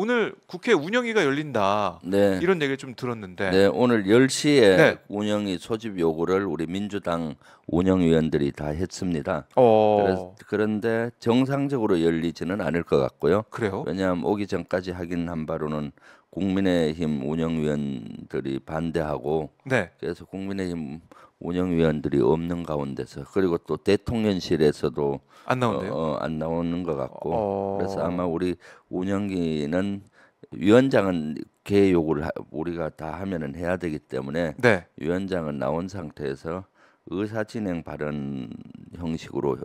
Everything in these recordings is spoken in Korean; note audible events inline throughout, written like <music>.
오늘 국회 운영위가 열린다. 네. 이런 얘기 좀 들었는데. 네, 오늘 10시에 네. 운영위 소집 요구를 우리 민주당 운영위원들이 다 했습니다. 어... 그래서 그런데 정상적으로 열리지는 않을 것 같고요. 그래요? 왜냐하면 오기 전까지 확인한 바로는 국민의힘 운영위원들이 반대하고 네. 그래서 국민의힘 운영위원들이 없는 가운데서 그리고 또 대통령실에서도 안나 어, 어, 안 나오는 것 같고 어... 그래서 아마 우리 운영위는 위원장은 개 요구를 하, 우리가 다 하면은 해야 되기 때문에 네. 위원장은 나온 상태에서 의사 진행 발언 형식으로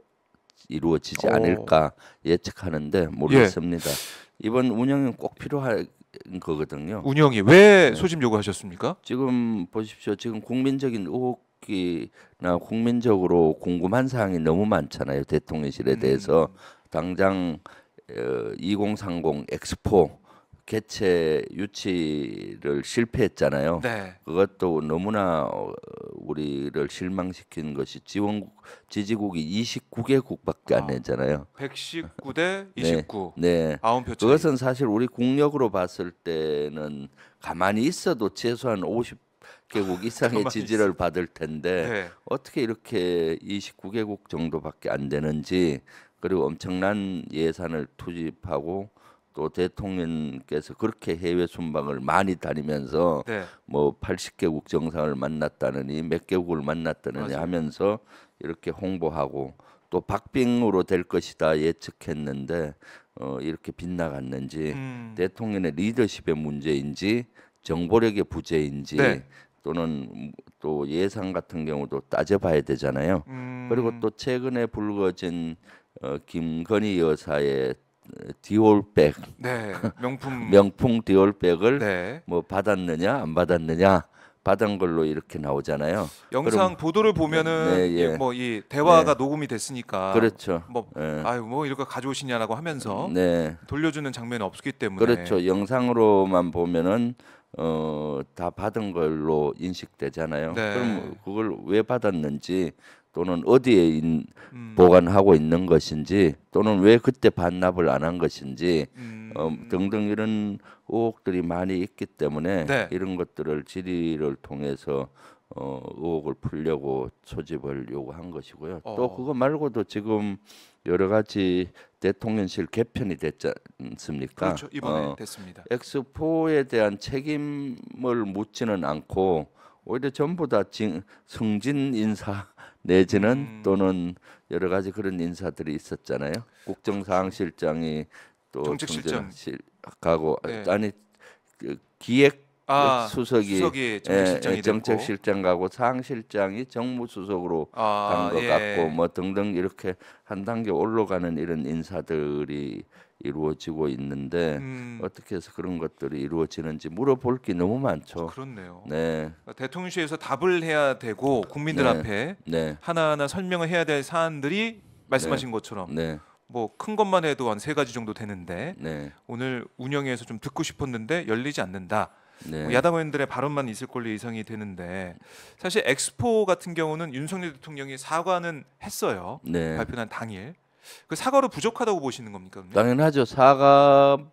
이루어지지 어. 않을까 예측하는데 모르겠습니다. 예. 이번 운영은 꼭 필요할 거거든요. 운영이 왜 소집 요구하셨습니까? 지금 보십시오. 지금 국민적인 의혹 국기나 국민적으로 궁금한 사항이 너무 많잖아요. 대통령실에 음. 대해서 음. 당장 2030 어, 엑스포 개최 유치를 실패했잖아요. 네. 그것도 너무나 어, 우리를 실망시킨 것이 지원 지지국이 29개국밖에 안 되잖아요. 아, 119대 29. 네. 네. 그것은 사실 우리 국력으로 봤을 때는 가만히 있어도 최소한 50 개국 <laughs> 이상의 지지를 받을 텐데 네. 어떻게 이렇게 29개국 정도밖에 안 되는지 그리고 엄청난 예산을 투입하고 또 대통령께서 그렇게 해외 순방을 많이 다니면서 네. 뭐 80개국 정상을 만났다느니 몇 개국을 만났다느니 맞아요. 하면서 이렇게 홍보하고 또 박빙으로 될 것이다 예측했는데 어, 이렇게 빗나갔는지 음. 대통령의 리더십의 문제인지 정보력의 부재인지 네. 또는 또예상 같은 경우도 따져봐야 되잖아요. 음. 그리고 또 최근에 불거진 어, 김건희 여사의 어, 디올백 네, 명품 <laughs> 명품 디올백을 네. 뭐 받았느냐 안 받았느냐 받은 걸로 이렇게 나오잖아요. 영상 그럼, 보도를 보면은 네, 네 예. 뭐이 대화가 네. 녹음이 됐으니까 그렇죠. 뭐 예. 아유 뭐 이렇게 가져오시냐라고 하면서 네. 돌려주는 장면이 없기 때문에 그렇죠. 영상으로만 보면은 어, 다 받은 걸로 인식되잖아요. 네. 그럼 그걸 왜 받았는지 또는 어디에 인, 음. 보관하고 있는 것인지 또는 왜 그때 반납을 안 한 것인지 어, 음. 어, 등등 이런 의혹들이 많이 있기 때문에 네. 이런 것들을 질의를 통해서 어, 의혹을 풀려고 소집을 요구한 것이고요. 어. 또 그거 말고도 지금 여러 가지 대통령실 개편이 됐지 않습니까? 그렇죠. 이번에 어, 됐습니다. 엑스포에 대한 책임을 묻지는 않고 오히려 전부 다 진, 승진 인사 <laughs> 내지는 음. 또는 여러 가지 그런 인사들이 있었잖아요. 국정사항실장이 또 정책실장 가고 네. 아니 그 기획 아, 그 수석이, 수석이 정책실장이 예, 예 정책실장 가고 상실장이 정무수석으로 아, 간것 예. 같고 뭐 등등 이렇게 한 단계 올라가는 이런 인사들이 이루어지고 있는데 음. 어떻게 해서 그런 것들이 이루어지는지 물어볼 게 너무 많죠. 그렇네요. 네. 대통령실에서 답을 해야 되고 국민들 네. 앞에 네. 하나하나 설명을 해야 될 사안들이 말씀하신 네. 것처럼 네. 뭐큰 것만 해도 한 세 가지 정도 되는데 네. 오늘 운영에서좀 듣고 싶었는데 열리지 않는다. 네. 뭐 야당 의원들의 발언만 있을 걸로 예상이 되는데 사실 엑스포 같은 경우는 윤석열 대통령이 사과는 했어요. 네. 발표난 당일. 그 사과로 부족하다고 보시는 겁니까? 당연하죠. 사과는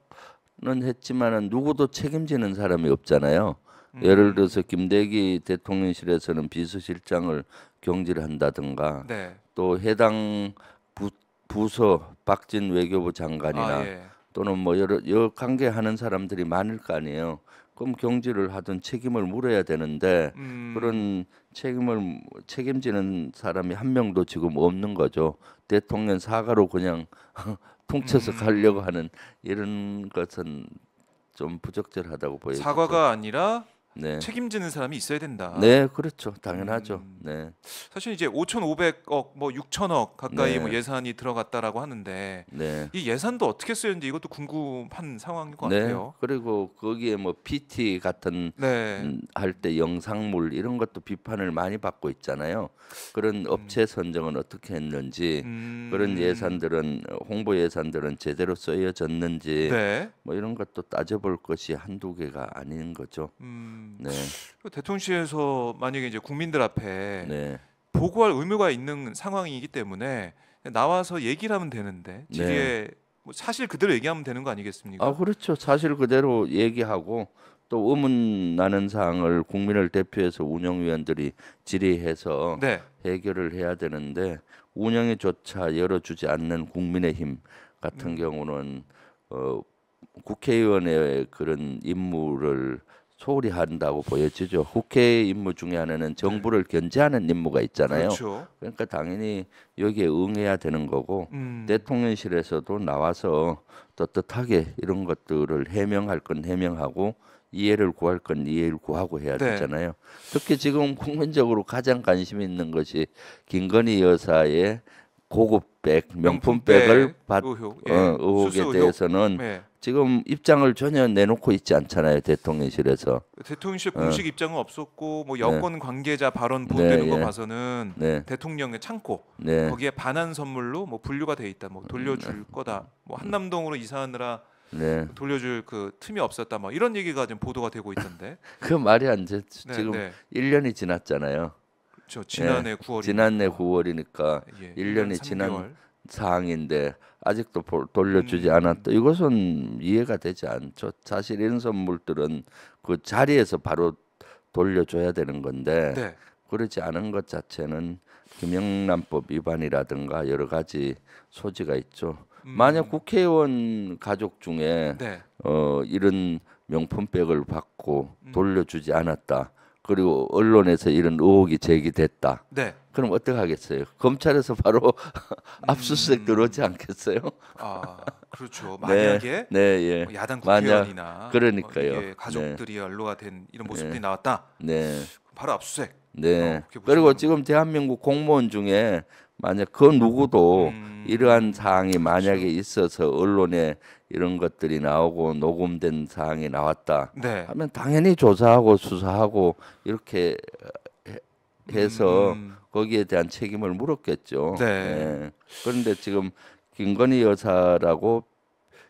했지만 은 누구도 책임지는 사람이 없잖아요. 음. 예를 들어서 김대기 대통령실에서는 비서실장을 경질한다든가 네. 또 해당 부, 부서 박진 외교부 장관이나 아, 예. 또는 뭐 여러 여 관계하는 사람들이 많을 거 아니에요. 그럼 경질을 하든 책임을 물어야 되는데 음. 그런 책임을 책임지는 사람이 한 명도 지금 없는 거죠. 대통령 사과로 그냥 통쳐서 <laughs> 음. 가려고 하는 이런 것은 좀 부적절하다고 보여요. 사과가 아니라 네. 책임지는 사람이 있어야 된다. 네, 그렇죠. 당연하죠. 음, 네. 사실 이제 5,500억 뭐 6,000억 가까이 네. 뭐 예산이 들어갔다라고 하는데 네. 이 예산도 어떻게 쓰였는지 이것도 궁금한 상황인 것 네. 같아요. 그리고 거기에 뭐 PT 같은 네. 음, 할때 영상물 이런 것도 비판을 많이 받고 있잖아요. 그런 음. 업체 선정은 어떻게 했는지 음. 그런 음. 예산들은 홍보 예산들은 제대로 쓰여졌는지 네. 뭐 이런 것도 따져볼 것이 한두 개가 아닌 거죠. 음. 네. 대통령실에서 만약에 이제 국민들 앞에 네. 보고할 의무가 있는 상황이기 때문에 나와서 얘기를 하면 되는데 질의에 네. 뭐 사실 그대로 얘기하면 되는 거 아니겠습니까? 아 그렇죠. 사실 그대로 얘기하고 또 의문 나는 사항을 국민을 대표해서 운영위원들이 질의해서 네. 해결을 해야 되는데 운영에조차 열어주지 않는 국민의힘 같은 음. 경우는 어, 국회의원의 그런 임무를 소홀히 한다고 보여지죠. 국회의 임무 중에 하나는 정부를 네. 견제하는 임무가 있잖아요. 그렇죠. 그러니까 당연히 여기에 응해야 되는 거고 음. 대통령실에서도 나와서 떳떳하게 이런 것들을 해명할 건 해명하고 이해를 구할 건 이해를 구하고 해야 네. 되잖아요. 특히 지금 국민적으로 가장 관심 있는 것이 김건희 여사의 고급백, 명품백을 받 의혹, 예. 어, 의혹에 의혹. 대해서는 네. 지금 입장을 전혀 내놓고 있지 않잖아요 대통령실에서. 대통령실 어. 공식 어. 입장은 없었고 뭐 네. 여권 관계자 발언 보도는 네, 거 예. 봐서는 네. 대통령의 창고 네. 거기에 반환 선물로 뭐 분류가 돼 있다, 뭐 돌려줄 음. 거다, 뭐 한남동으로 이사하느라 네. 돌려줄 그 틈이 없었다 뭐 이런 얘기가 지금 보도가 되고 있던데. <laughs> 그 말이 안 돼. 네, 지금 네. 1년이 지났잖아요. 그 지난해 네. 예. 9월. 지난해 9월이니까 예, 1년이 지난 사항인데 아직도 돌려주지 음. 않았다. 이것은 이해가 되지 않죠. 사실 이런 선물들은 그 자리에서 바로 돌려줘야 되는 건데 네. 그렇지 않은 것 자체는 김영란법 위반이라든가 여러 가지 소지가 있죠. 음. 만약 국회의원 가족 중에 네. 어, 이런 명품백을 받고 음. 돌려주지 않았다. 그리고 언론에서 이런 의혹이 제기됐다. 네. 그럼 어떻게 하겠어요? 검찰에서 바로 <laughs> 압수수색 음. 들어오지 않겠어요? 아, 그렇죠. <laughs> 네. 만약에 네, 네, 예. 뭐 야당 국회의원이나 만약, 뭐 그러니까요. 뭐 가족들이 네. 로가 된 이런 네. 모습들이 네. 나왔다. 네. 바로 압수수색. 네. 어, 그리고 지금 대한민국 공무원 중에 만약 그 누구도 음. 이러한 사항이 만약에 그렇죠. 있어서 언론에 이런 것들이 나오고 녹음된 사항이 나왔다 네. 하면 당연히 조사하고 수사하고 이렇게 해서 음. 거기에 대한 책임을 물었겠죠. 네. 네. 그런데 지금 김건희 여사라고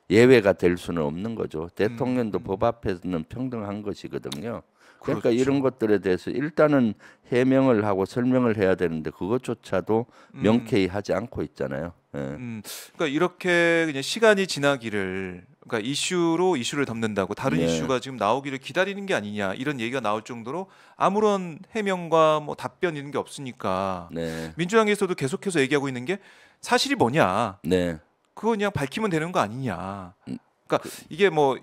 예외가 될 수는 없는 거죠. 대통령도 음. 법 앞에서는 평등한 것이거든요. 그러니까 그렇죠. 이런 것들에 대해서 일단은 해명을 하고 설명을 해야 되는데 그것조차도 음. 명쾌히 하지 않고 있잖아요. 예. 음, 그러니까 이렇게 그냥 시간이 지나기를 그러니까 이슈로 이슈를 덮는다고 다른 예. 이슈가 지금 나오기를 기다리는 게 아니냐 이런 얘기가 나올 정도로 아무런 해명과 뭐 답변 이런 게 없으니까 네. 민주당에서도 계속해서 얘기하고 있는 게 사실이 뭐냐. 네. 그거 그냥 밝히면 되는 거 아니냐. 음. 그러니까 그 이게 뭐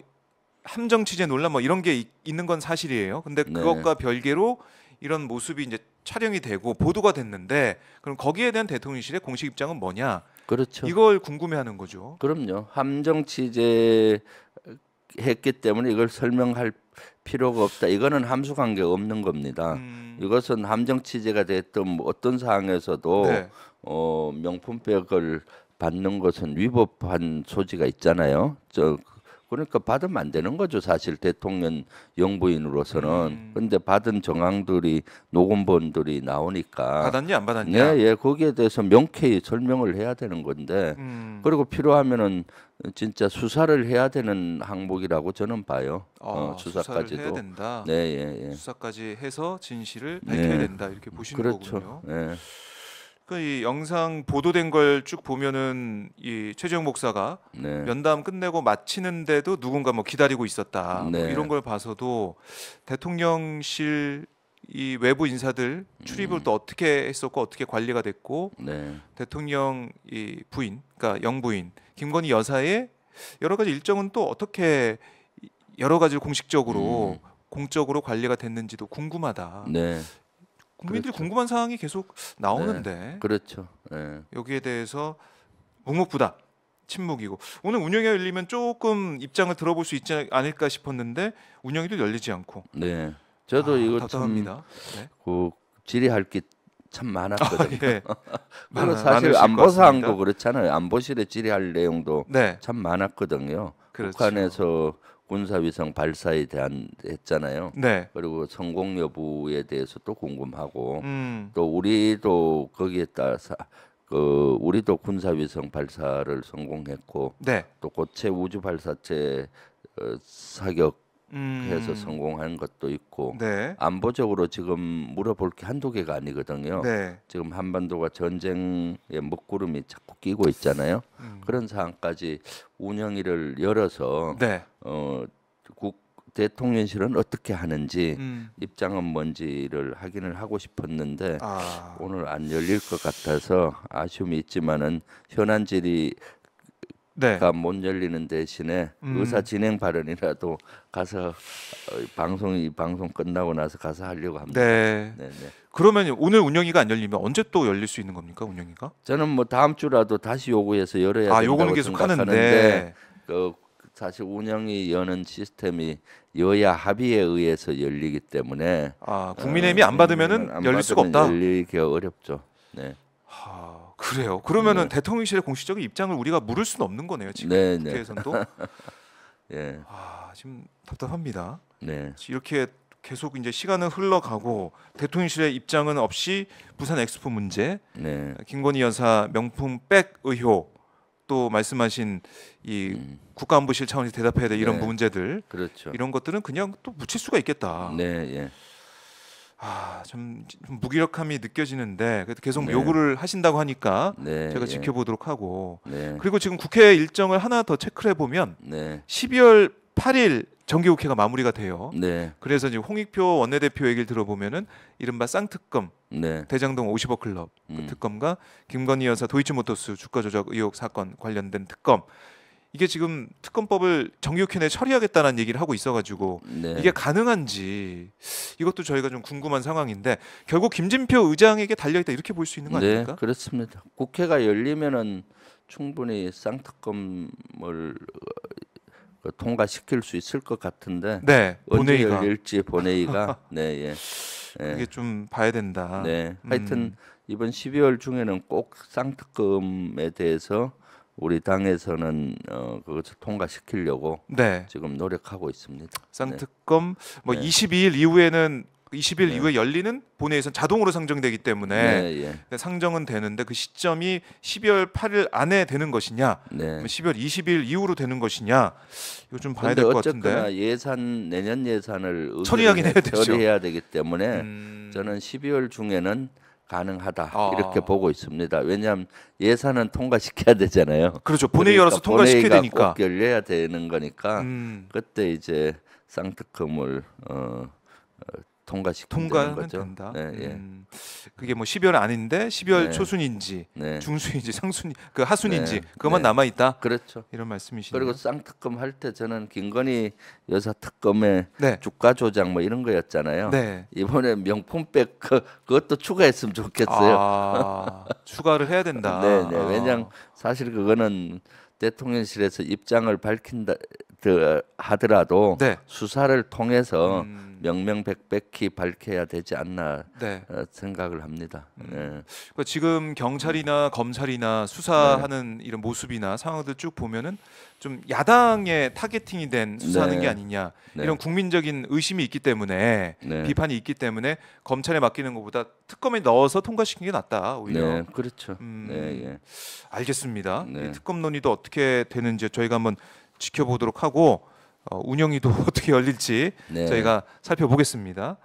함정 취재 논란 뭐 이런 게 있, 있는 건 사실이에요. 근데 네. 그것과 네. 별개로 이런 모습이 이제 촬영이 되고 보도가 됐는데 그럼 거기에 대한 대통령실의 공식 입장은 뭐냐? 그렇죠. 이걸 궁금해하는 거죠. 그럼요. 함정 취재 했기 때문에 이걸 설명할 필요가 없다. 이거는 함수 관계 없는 겁니다. 음... 이것은 함정 취재가 됐던 뭐 어떤 상황에서도 네. 어, 명품백을 받는 것은 위법한 소지가 있잖아요. 저 그러니까 받으면 안 되는 거죠 사실 대통령 영부인으로서는 음. 근데 받은 정황들이 녹음본들이 나오니까 받았냐 안 받았냐 네, 예 거기에 대해서 명쾌히 설명을 해야 되는 건데 음. 그리고 필요하면은 진짜 수사를 해야 되는 항목이라고 저는 봐요 아, 어, 수사까지도 네, 예, 예. 수사까지 해서 진실을 밝혀야 네. 된다 이렇게 보시는 그렇죠. 거군요. 네. 그이 영상 보도된 걸 쭉 보면은 이 최재형 목사가 네. 면담 끝내고 마치는데도 누군가 뭐 기다리고 있었다 뭐 네. 뭐 이런 걸 봐서도 대통령실 이 외부 인사들 출입을 음. 또 어떻게 했었고 어떻게 관리가 됐고 네. 대통령 이 부인 그러니까 영부인 김건희 여사의 여러 가지 일정은 또 어떻게 여러 가지를 공식적으로 음. 공적으로 관리가 됐는지도 궁금하다. 네. 국민들이 그렇죠. 궁금한 사항이 계속 나오는데 네, 그렇죠. 네. 여기에 대해서 묵묵부답 침묵이고 오늘 운영이 열리면 조금 입장을 들어볼 수 있지 않을까 싶었는데 운영이도 열리지 않고 네 저도 아, 이거 답답합니다 네. 그 질의할 게 참 많았거든요. 아, 예. <laughs> 많아, 사실 안보사도 그렇잖아요. 안보실에 질의할 내용도 네. 참 많았거든요. 그렇죠. 북한에서 군사위성 발사에 대한 했잖아요. 네. 그리고 성공 여부에 대해서도 궁금하고 음. 또 우리도 거기에 따라서 그 우리도 군사위성 발사를 성공했고 네. 또 고체 우주 발사체 어, 사격 음. 해서 성공한 것도 있고 네. 안보적으로 지금 물어볼 게 한두 개가 아니거든요. 네. 지금 한반도가 전쟁의 먹구름이 자꾸 끼고 있잖아요. 음. 그런 상황까지 운영위를 열어서 네. 어, 국 대통령실은 어떻게 하는지 음. 입장은 뭔지를 확인을 하고 싶었는데 아. 오늘 안 열릴 것 같아서 아쉬움이 있지만은 현안질이 네. 가못 열리는 대신에 음. 의사 진행 발언이라도 가서 어, 방송이 방송 끝나고 나서 가서 하려고 합니다. 네. 네네. 네. 그러면 오늘 운영이가 안 열리면 언제 또 열릴 수 있는 겁니까 운영이가? 저는 뭐 다음 주라도 다시 요구해서 열어야 아, 된다고 계속 하는데그 사실 운영이 여는 시스템이 여야 합의에 의해서 열리기 때문에 아 어, 국민의힘이 어, 안 받으면은 안 열릴 수가 없다. 열리기 어렵죠. 네. 하... 그래요. 그러면은 네. 대통령실의 공식적인 입장을 우리가 물을 수는 없는 거네요. 지금 네, 네. 국회에서도. <laughs> 예. 아, 지금 답답합니다. 네. 이렇게 계속 이제 시간은 흘러가고 대통령실의 입장은 없이 부산 엑스포 문제, 네. 김건희 여사 명품 백 의혹, 또 말씀하신 이 음. 국가안보실 차원에서 대답해야 될 이런 네. 문제들, 그렇죠. 이런 것들은 그냥 또 묻힐 수가 있겠다. 네, 예. 아, 참좀 무기력함이 느껴지는데 그래도 계속 네. 요구를 하신다고 하니까 네, 제가 예. 지켜보도록 하고 네. 그리고 지금 국회 일정을 하나 더 체크를 해보면 네. 12월 8일 정기국회가 마무리가 돼요. 네. 그래서 지금 홍익표 원내대표 얘기를 들어보면은 이른바 쌍특검, 네. 대장동 50억 클럽 그 음. 그 특검과 김건희 여사 도이치모터스 주가 조작 의혹 사건 관련된 특검 이게 지금 특검법을 정기국회내 처리하겠다는 얘기를 하고 있어가지고 네. 이게 가능한지 이것도 저희가 좀 궁금한 상황인데 결국 김진표 의장에게 달려있다 이렇게 볼 수 있는 거 네, 아닙니까? 네, 그렇습니다. 국회가 열리면은 충분히 쌍특검을 통과시킬 수 있을 것 같은데 네, 언제 본회의가. 열릴지 본회의가 <laughs> 네 예. 이게 예. 좀 봐야 된다. 네, 하여튼 음. 이번 12월 중에는 꼭 쌍특검에 대해서 우리 당에서는 어, 그것을 통과시키려고 네. 지금 노력하고 있습니다. 쌍특검 네. 뭐 22일 이후에는 20일 네. 이후에 열리는 본회의선 자동으로 상정되기 때문에 네, 예. 상정은 되는데 그 시점이 12월 8일 안에 되는 것이냐, 네. 12월 20일 이후로 되는 것이냐 이거 좀 봐야 될 것 같은데 예산 내년 예산을 처리하긴 해야 되죠. 처리해야 되기 때문에 음... 저는 12월 중에는 가능하다 아. 이렇게 보고 있습니다. 왜냐하면 예산은 통과시켜야 되잖아요. 그렇죠. 본회의 그러니까 통과시켜야 되니까. 꼭 열려야 되는 거니까 음. 그때 이제 쌍특검을 어, 통과시키는 통과는 거죠. 된다. 네, 음, 그게 뭐 12월 아닌데 12월 네. 초순인지 네. 중순인지 상순 그 하순인지 네. 그것만 네. 남아 있다. 그렇죠. 이런 말씀이시네 그리고 쌍특검 할 때 저는 김건희 여사 특검의 네. 주가 조작 뭐 이런 거였잖아요. 이번에 명품백 그, 그것도 추가했으면 좋겠어요. 아, 추가를 해야 된다. <laughs> 네, 네. 아. 왜냐 사실 그거는 대통령실에서 입장을 밝힌다 그, 하더라도 네. 수사를 통해서 음. 명명백백히 밝혀야 되지 않나 네. 어, 생각을 합니다. 음. 네. 지금 경찰이나 음. 검찰이나 수사하는 네. 이런 모습이나 상황들 쭉 보면은 좀 야당에 타겟팅이 된 수사하는 네. 게 아니냐 네. 이런 국민적인 의심이 있기 때문에 비판이 있기 때문에 검찰에 맡기는 것보다 특검에 넣어서 통과시키게 낫다 오히려. 그렇죠. 음, 예. 알겠습니다. 특검 논의도 어떻게 되는지 저희가 한번 지켜보도록 하고 어, 운영이도 <laughs> 어떻게 열릴지 네. 저희가 살펴보겠습니다.